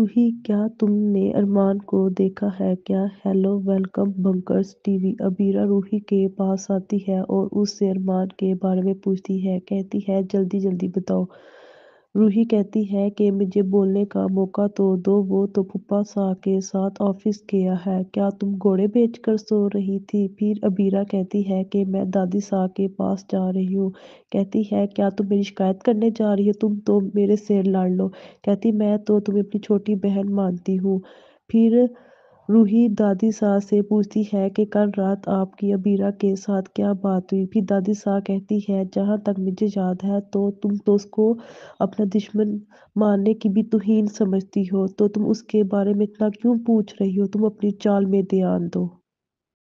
रूही क्या तुमने अरमान को देखा है क्या hello welcome bunkers TV Abira Ruhi के पास आती है और उससे अरमान के बारे में पूछती है कहती है जल्दी जल्दी बताओ रूही कहती है कि मुझे बोलने का मौका तो दो वो तो फुप्पा सा के साथ ऑफिस गया है क्या तुम घोड़े बेचकर सो रही थी फिर अबीरा कहती है कि मैं दादी सा के पास जा रही हूँ कहती है क्या तुम मेरी शिकायत करने जा रही हो तुम तो मेरे से लड़ लो कहती मैं तो तुम्हें अपनी छोटी बहन मानती हूँ फिर रूही दादी शाह से पूछती है कि कल रात आपकी अबीरा के साथ क्या बात हुई फिर दादी शाह कहती है जहाँ तक मुझे याद है तो तुम तो उसको अपना दुश्मन मानने की भी तुहीन समझती हो तो तुम उसके बारे में इतना क्यों पूछ रही हो तुम अपनी चाल में ध्यान दो